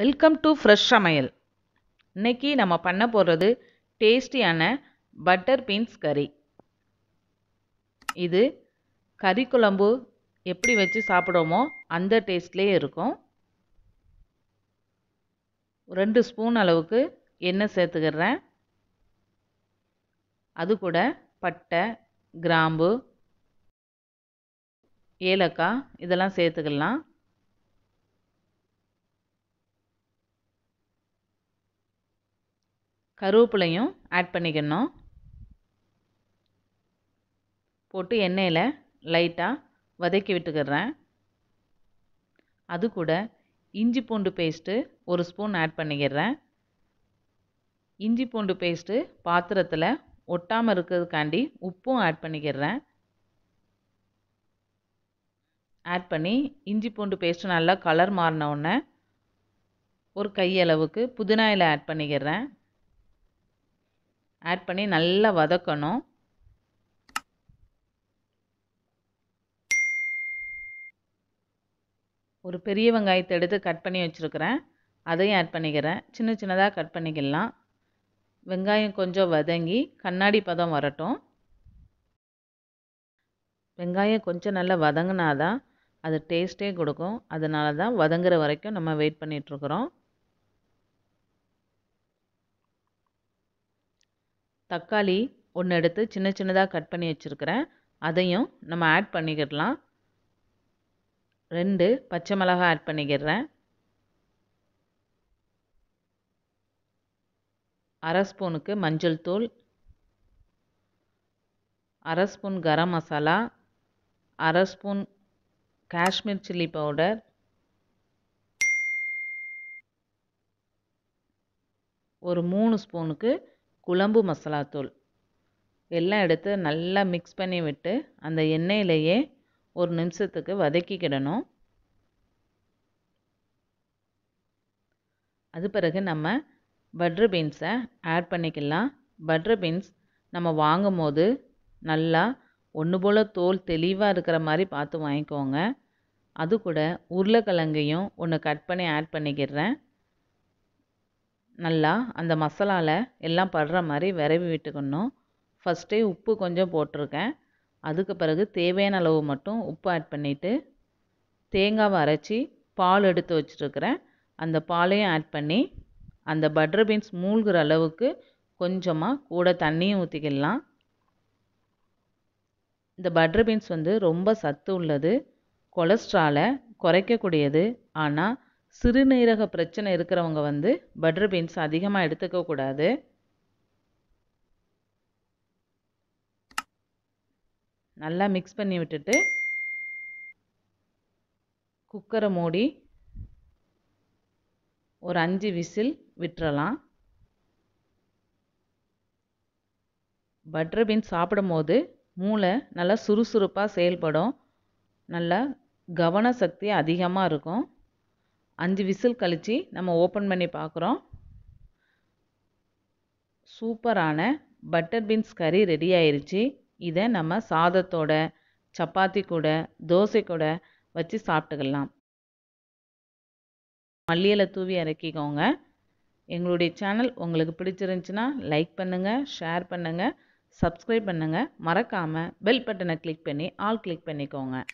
welcome to fresh சமையல் இன்றைக்கி நம்ம பண்ண போகிறது டேஸ்டியான பட்டர் பீன்ஸ் கறி இது கறி குழம்பு எப்படி வச்சு சாப்பிடுவோமோ அந்த டேஸ்ட்லேயே இருக்கும் ரெண்டு ஸ்பூன் அளவுக்கு எண்ணெய் சேர்த்துக்கிறேன் அது கூட பட்டை கிராம்பு ஏலக்காய் இதெல்லாம் சேர்த்துக்கலாம் கருவேப்பிலையும் ஆட் பண்ணிக்கணும் போட்டு எண்ணெயில் லைட்டாக வதக்கி விட்டுக்கிறேன் அது கூட இஞ்சி பூண்டு பேஸ்ட்டு ஒரு ஸ்பூன் ஆட் பண்ணிக்கிறேன் இஞ்சி பூண்டு பேஸ்ட்டு பாத்திரத்தில் ஒட்டாமல் இருக்கிறதுக்காண்டி உப்பும் ஆட் பண்ணிக்கிறேன் ஆட் பண்ணி இஞ்சி பூண்டு பேஸ்ட்டு நல்லா கலர் மாறினவுடனே ஒரு கையளவுக்கு புதினாயில் ஆட் பண்ணிக்கிறேன் ஆட் பண்ணி நல்லா வதக்கணும் ஒரு பெரிய வெங்காயத்தை எடுத்து கட் பண்ணி வச்சுருக்கிறேன் அதையும் ஆட் பண்ணிக்கிறேன் சின்ன சின்னதாக கட் பண்ணிக்கலாம் வெங்காயம் கொஞ்சம் வதங்கி கண்ணாடி பதம் வரட்டும் வெங்காயம் கொஞ்சம் நல்லா வதங்கினாதான் அது டேஸ்ட்டே கொடுக்கும் அதனால தான் வதங்குற வரைக்கும் நம்ம வெயிட் பண்ணிகிட்ருக்குறோம் தக்காளி ஒன்று எடுத்து சின்ன சின்னதாக கட் பண்ணி வச்சுருக்கிறேன் அதையும் நம்ம ஆட் பண்ணிக்கிடலாம் ரெண்டு பச்சை மிளகா ஆட் பண்ணிக்கிறேன் அரை ஸ்பூனுக்கு மஞ்சள் தூள் அரை ஸ்பூன் கரம் மசாலா அரை ஸ்பூன் காஷ்மீர் சில்லி பவுடர் ஒரு மூணு ஸ்பூனுக்கு குழம்பு மசாலாத்தூள் எல்லாம் எடுத்து நல்லா மிக்ஸ் பண்ணி விட்டு அந்த எண்ணெயிலேயே ஒரு நிமிஷத்துக்கு வதக்கிக்கிடணும் அது பிறகு நம்ம பட்ரு பீன்ஸை ஆட் பண்ணிக்கலாம் பட்ரு பீன்ஸ் நம்ம வாங்கும் போது நல்லா ஒன்று போல் தோல் தெளிவாக இருக்கிற மாதிரி பார்த்து வாங்கிக்கோங்க அது கூட உருளைக்கிழங்கையும் ஒன்று கட் பண்ணி ஆட் பண்ணிக்கிறேன் நல்லா அந்த மசாலாவில் எல்லாம் படுற மாதிரி விரைவி விட்டுக்கணும் ஃபஸ்ட்டே உப்பு கொஞ்சம் போட்டிருக்கேன் அதுக்கு பிறகு தேவையான அளவு மட்டும் உப்பு ஆட் பண்ணிவிட்டு தேங்காவை அரைச்சி பால் எடுத்து வச்சுருக்கிறேன் அந்த பாலையும் ஆட் பண்ணி அந்த பட்டர் பீன்ஸ் மூழ்கிற அளவுக்கு கொஞ்சமாக கூட தண்ணியும் ஊற்றிக்கலாம் இந்த பட்டர் பீன்ஸ் வந்து ரொம்ப சத்து உள்ளது கொலஸ்ட்ராலை குறைக்கக்கூடியது ஆனால் சிறுநீரக பிரச்சனை இருக்கிறவங்க வந்து பட்டர் பீன்ஸ் அதிகமாக எடுத்துக்கக்கூடாது நல்லா மிக்ஸ் பண்ணி விட்டுட்டு குக்கரை மூடி ஒரு அஞ்சு விசில் விட்டுறலாம் பட்டர் பீன்ஸ் சாப்பிடும்போது மூளை நல்லா சுறுசுறுப்பாக செயல்படும் நல்லா கவன சக்தி அதிகமாக இருக்கும் அஞ்சு விசில் கழித்து நம்ம ஓப்பன் பண்ணி பார்க்குறோம் சூப்பரான பட்டர் பீன்ஸ் கறி ரெடி ஆயிடுச்சு இதை நம்ம சாதத்தோட சப்பாத்தி கூட தோசை கூட வச்சு சாப்பிட்டுக்கலாம் மல்லியில் தூவி இறக்கிக்கோங்க எங்களுடைய சேனல் உங்களுக்கு பிடிச்சிருந்துச்சுன்னா லைக் பண்ணுங்கள் ஷேர் பண்ணுங்கள் சப்ஸ்கிரைப் பண்ணுங்கள் மறக்காமல் பெல் பட்டனை கிளிக் பண்ணி ஆல் கிளிக் பண்ணிக்கோங்க